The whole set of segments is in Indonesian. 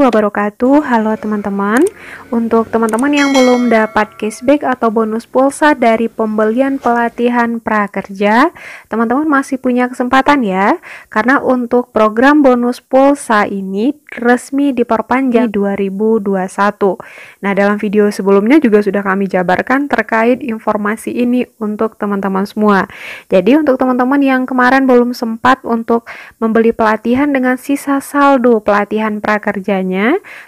wabarakatuh Halo teman-teman Untuk teman-teman yang belum dapat cashback atau bonus pulsa dari pembelian pelatihan prakerja Teman-teman masih punya kesempatan ya Karena untuk program bonus pulsa ini resmi diperpanjang 2021 iya. Nah dalam video sebelumnya juga sudah kami jabarkan terkait informasi ini untuk teman-teman semua Jadi untuk teman-teman yang kemarin belum sempat untuk membeli pelatihan dengan sisa saldo pelatihan prakerjanya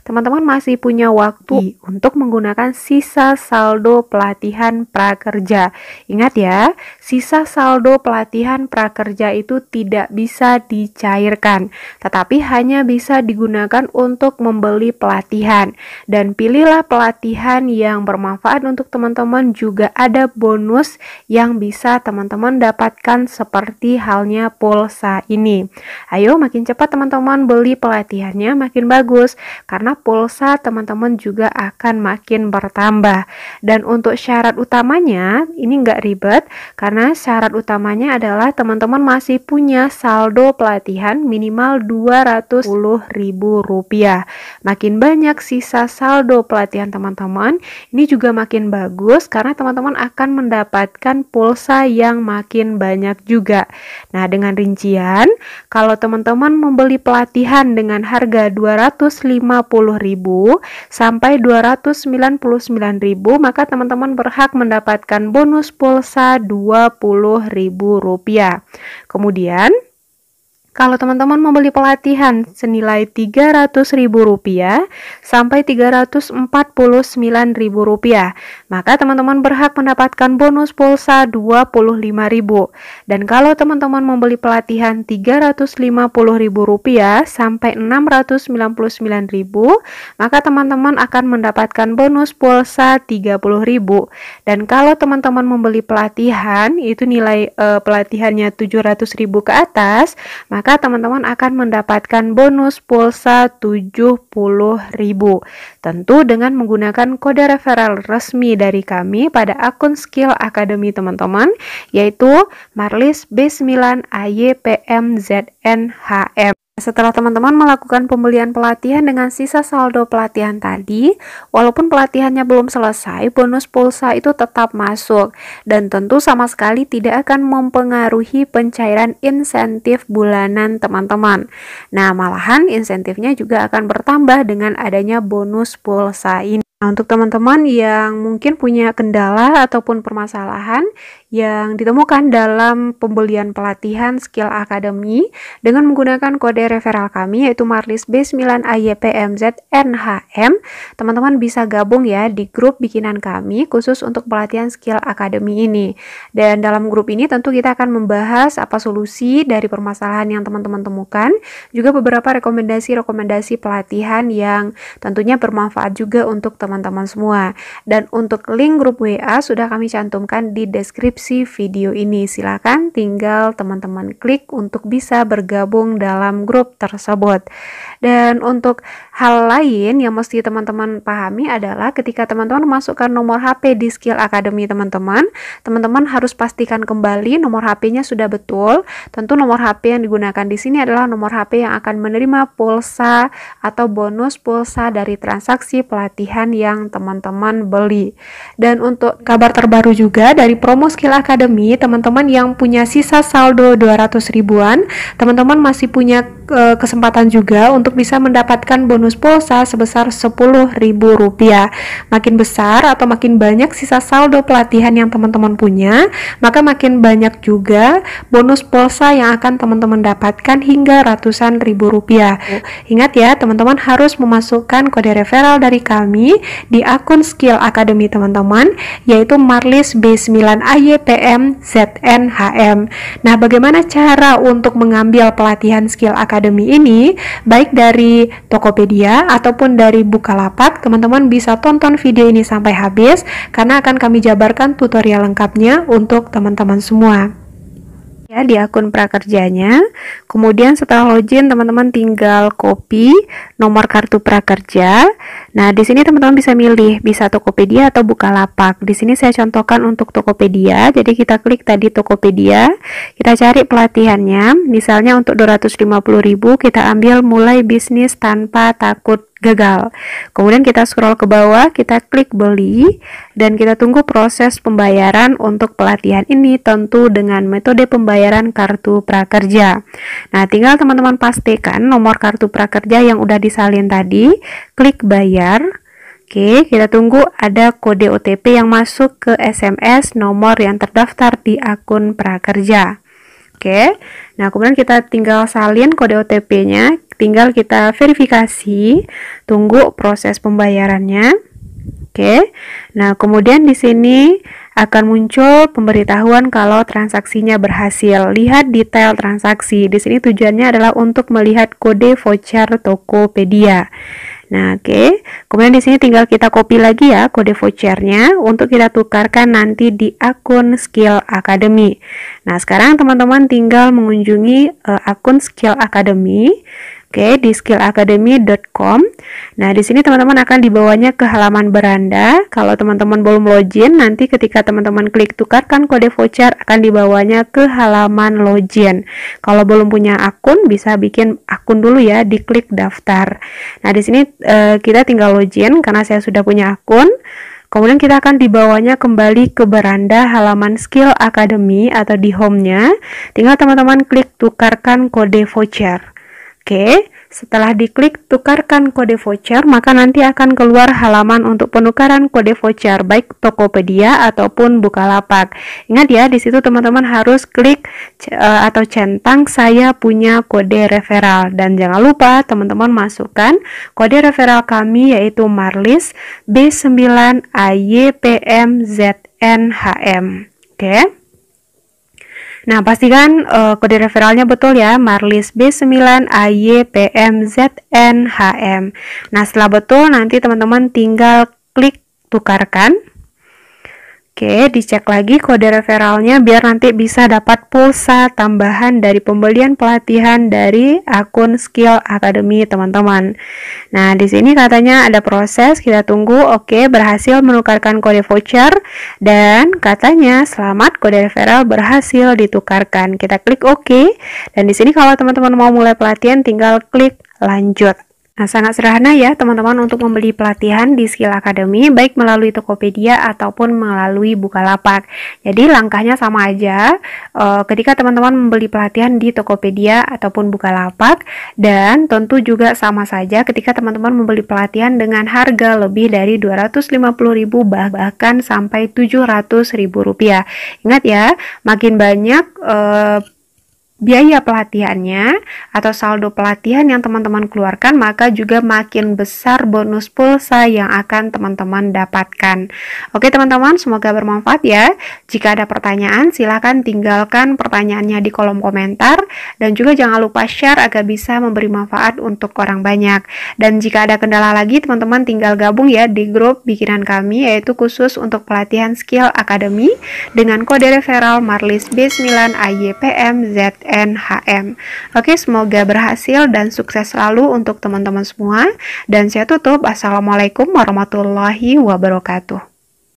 teman-teman masih punya waktu iya. untuk menggunakan sisa saldo pelatihan prakerja. Ingat ya, sisa saldo pelatihan prakerja itu tidak bisa dicairkan, tetapi hanya bisa digunakan untuk membeli pelatihan. Dan pilihlah pelatihan yang bermanfaat untuk teman-teman juga ada bonus yang bisa teman-teman dapatkan seperti halnya pulsa ini. Ayo makin cepat teman-teman beli pelatihannya makin bagus terus karena pulsa teman-teman juga akan makin bertambah. Dan untuk syarat utamanya ini nggak ribet karena syarat utamanya adalah teman-teman masih punya saldo pelatihan minimal Rp210.000. Makin banyak sisa saldo pelatihan teman-teman, ini juga makin bagus karena teman-teman akan mendapatkan pulsa yang makin banyak juga. Nah, dengan rincian, kalau teman-teman membeli pelatihan dengan harga ribu sampai 299.000 maka teman-teman berhak mendapatkan bonus pulsa rp rupiah Kemudian kalau teman-teman membeli pelatihan senilai Rp300.000 sampai Rp349.000, maka teman-teman berhak mendapatkan bonus pulsa Rp25.000. Dan kalau teman-teman membeli pelatihan Rp350.000 sampai Rp699.000, maka teman-teman akan mendapatkan bonus pulsa Rp30.000. Dan kalau teman-teman membeli pelatihan itu nilai e, pelatihannya Rp700.000 ke atas, maka maka teman-teman akan mendapatkan bonus pulsa 70.000. Tentu dengan menggunakan kode referral resmi dari kami pada akun Skill Academy teman-teman, yaitu marlis b 9 aypmznhm setelah teman-teman melakukan pembelian pelatihan dengan sisa saldo pelatihan tadi, walaupun pelatihannya belum selesai, bonus pulsa itu tetap masuk dan tentu sama sekali tidak akan mempengaruhi pencairan insentif bulanan teman-teman. Nah, malahan insentifnya juga akan bertambah dengan adanya bonus pulsa ini. Nah, untuk teman-teman yang mungkin punya kendala ataupun permasalahan yang ditemukan dalam pembelian pelatihan Skill Academy dengan menggunakan kode referral kami yaitu Marlis b 9 NHM, teman-teman bisa gabung ya di grup bikinan kami khusus untuk pelatihan Skill Academy ini. Dan dalam grup ini tentu kita akan membahas apa solusi dari permasalahan yang teman-teman temukan, juga beberapa rekomendasi-rekomendasi pelatihan yang tentunya bermanfaat juga untuk teman-teman teman-teman semua. Dan untuk link grup WA sudah kami cantumkan di deskripsi video ini. Silakan tinggal teman-teman klik untuk bisa bergabung dalam grup tersebut. Dan untuk hal lain yang mesti teman-teman pahami adalah ketika teman-teman memasukkan nomor HP di Skill Academy teman-teman, teman-teman harus pastikan kembali nomor HP-nya sudah betul. Tentu nomor HP yang digunakan di sini adalah nomor HP yang akan menerima pulsa atau bonus pulsa dari transaksi pelatihan yang teman-teman beli. Dan untuk kabar terbaru juga dari promo Skill Academy, teman-teman yang punya sisa saldo 200 ribuan, teman-teman masih punya eh, kesempatan juga untuk bisa mendapatkan bonus pulsa sebesar Rp10.000. Makin besar atau makin banyak sisa saldo pelatihan yang teman-teman punya, maka makin banyak juga bonus pulsa yang akan teman-teman dapatkan hingga ratusan ribu rupiah. Oh. Ingat ya, teman-teman harus memasukkan kode referral dari kami di akun Skill Academy teman-teman yaitu Marlis B9AYPM ZNHM. Nah, bagaimana cara untuk mengambil pelatihan Skill Academy ini baik dari Tokopedia ataupun dari Bukalapak? Teman-teman bisa tonton video ini sampai habis karena akan kami jabarkan tutorial lengkapnya untuk teman-teman semua ya di akun prakerjanya. Kemudian setelah login teman-teman tinggal copy nomor kartu prakerja. Nah, di sini teman-teman bisa milih bisa Tokopedia atau Bukalapak. Di sini saya contohkan untuk Tokopedia. Jadi kita klik tadi Tokopedia, kita cari pelatihannya. Misalnya untuk 250.000 kita ambil mulai bisnis tanpa takut gagal. Kemudian kita scroll ke bawah, kita klik beli dan kita tunggu proses pembayaran untuk pelatihan ini tentu dengan metode pembayaran kartu prakerja. Nah, tinggal teman-teman pastikan nomor kartu prakerja yang udah disalin tadi, klik bayar. Oke, kita tunggu ada kode OTP yang masuk ke SMS nomor yang terdaftar di akun prakerja. Oke. Nah, kemudian kita tinggal salin kode OTP-nya, tinggal kita verifikasi, tunggu proses pembayarannya. Oke. Nah, kemudian di sini akan muncul pemberitahuan kalau transaksinya berhasil. Lihat detail transaksi. Di sini tujuannya adalah untuk melihat kode voucher Tokopedia. Nah, oke. Okay. Kemudian di sini tinggal kita copy lagi ya kode vouchernya untuk kita tukarkan nanti di akun Skill Academy. Nah, sekarang teman-teman tinggal mengunjungi uh, akun Skill Academy. Oke, di skillacademy.com. Nah, di sini teman-teman akan dibawanya ke halaman beranda. Kalau teman-teman belum login, nanti ketika teman-teman klik tukarkan kode voucher akan dibawanya ke halaman login. Kalau belum punya akun, bisa bikin akun dulu ya, di klik daftar. Nah, di sini e, kita tinggal login karena saya sudah punya akun. Kemudian kita akan dibawanya kembali ke beranda halaman Skill Academy atau di home-nya. Tinggal teman-teman klik tukarkan kode voucher. Oke, setelah diklik tukarkan kode voucher, maka nanti akan keluar halaman untuk penukaran kode voucher baik Tokopedia ataupun Bukalapak. Ingat ya, di situ teman-teman harus klik e, atau centang saya punya kode referral dan jangan lupa teman-teman masukkan kode referral kami yaitu Marlis B9AYPMZNHM. Oke. Okay. Nah, pastikan uh, kode referralnya betul ya, Marlis B9AYPMZNHM. Nah, setelah betul nanti teman-teman tinggal klik tukarkan Oke, dicek lagi kode referralnya biar nanti bisa dapat pulsa tambahan dari pembelian pelatihan dari akun Skill Academy, teman-teman. Nah, di sini katanya ada proses, kita tunggu. Oke, berhasil menukarkan kode voucher dan katanya selamat kode referral berhasil ditukarkan. Kita klik OK. Dan di sini kalau teman-teman mau mulai pelatihan tinggal klik lanjut. Nah, sangat sederhana ya teman-teman untuk membeli pelatihan di Skill Academy baik melalui Tokopedia ataupun melalui Bukalapak. Jadi langkahnya sama aja e, ketika teman-teman membeli pelatihan di Tokopedia ataupun Bukalapak dan tentu juga sama saja ketika teman-teman membeli pelatihan dengan harga lebih dari 250.000 bahkan sampai 700.000 rupiah. Ingat ya, makin banyak e, biaya pelatihannya atau saldo pelatihan yang teman-teman keluarkan, maka juga makin besar bonus pulsa yang akan teman-teman dapatkan. Oke teman-teman, semoga bermanfaat ya. Jika ada pertanyaan, silahkan tinggalkan pertanyaannya di kolom komentar dan juga jangan lupa share agar bisa memberi manfaat untuk orang banyak. Dan jika ada kendala lagi, teman-teman tinggal gabung ya di grup bikinan kami yaitu khusus untuk pelatihan skill academy dengan kode referral Marlis B9 AYPMZ. NHM. Oke, semoga berhasil dan sukses selalu untuk teman-teman semua. Dan saya tutup. Assalamualaikum warahmatullahi wabarakatuh.